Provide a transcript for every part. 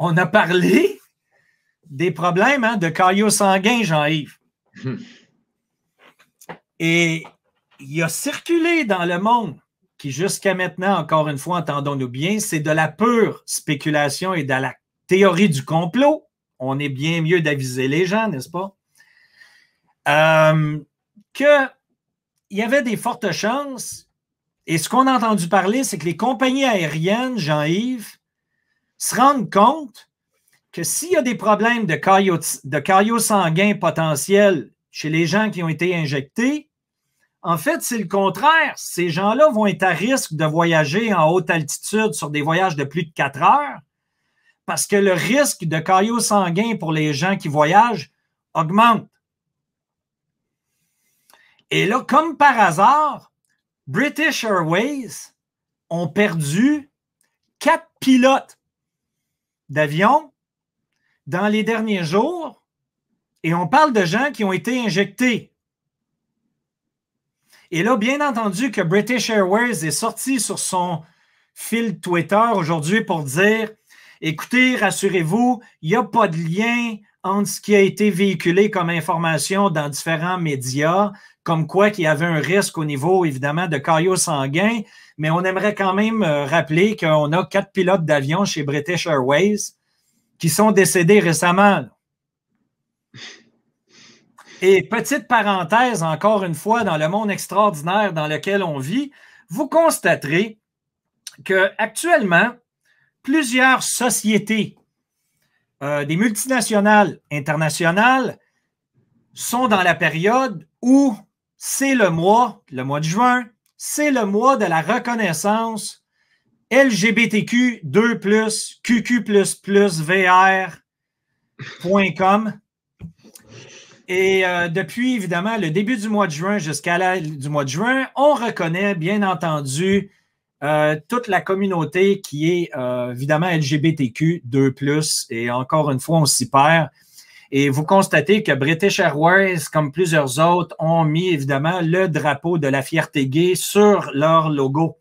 on a parlé des problèmes hein, de caillots sanguins, Jean-Yves. Hmm. Et il a circulé dans le monde, qui jusqu'à maintenant, encore une fois, entendons-nous bien, c'est de la pure spéculation et de la théorie du complot. On est bien mieux d'aviser les gens, n'est-ce pas? Euh, Qu'il y avait des fortes chances, et ce qu'on a entendu parler, c'est que les compagnies aériennes, Jean-Yves, se rendre compte que s'il y a des problèmes de caillots, de sanguins potentiels chez les gens qui ont été injectés, en fait, c'est le contraire. Ces gens-là vont être à risque de voyager en haute altitude sur des voyages de plus de 4 heures parce que le risque de caillots sanguins pour les gens qui voyagent augmente. Et là, comme par hasard, British Airways ont perdu quatre pilotes d'avion dans les derniers jours et on parle de gens qui ont été injectés. Et là, bien entendu que British Airways est sorti sur son fil Twitter aujourd'hui pour dire, écoutez, rassurez-vous, il n'y a pas de lien entre ce qui a été véhiculé comme information dans différents médias, comme quoi qu'il y avait un risque au niveau, évidemment, de caillots sanguins, mais on aimerait quand même euh, rappeler qu'on a quatre pilotes d'avion chez British Airways qui sont décédés récemment. Et petite parenthèse, encore une fois, dans le monde extraordinaire dans lequel on vit, vous constaterez qu'actuellement, plusieurs sociétés euh, des multinationales internationales sont dans la période où c'est le mois, le mois de juin, c'est le mois de la reconnaissance LGBTQ 2 QQ Et euh, depuis, évidemment, le début du mois de juin jusqu'à la du mois de juin, on reconnaît, bien entendu, euh, toute la communauté qui est euh, évidemment LGBTQ2+, et encore une fois, on s'y perd. Et vous constatez que British Airways, comme plusieurs autres, ont mis évidemment le drapeau de la fierté gay sur leur logo.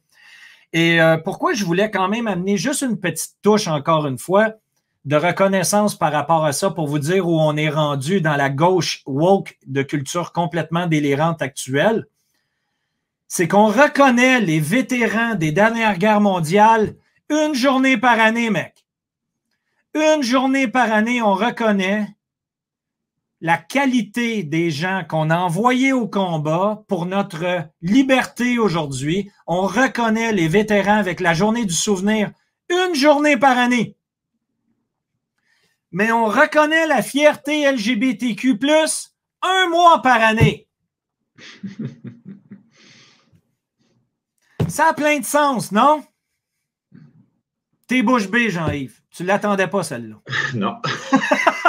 Et euh, pourquoi je voulais quand même amener juste une petite touche, encore une fois, de reconnaissance par rapport à ça pour vous dire où on est rendu dans la gauche woke de culture complètement délirante actuelle c'est qu'on reconnaît les vétérans des dernières guerres mondiales une journée par année, mec. Une journée par année, on reconnaît la qualité des gens qu'on a envoyés au combat pour notre liberté aujourd'hui. On reconnaît les vétérans avec la journée du souvenir une journée par année. Mais on reconnaît la fierté LGBTQ, un mois par année. Ça a plein de sens, non? T'es bouche bée, Jean-Yves. Tu l'attendais pas, celle-là. non.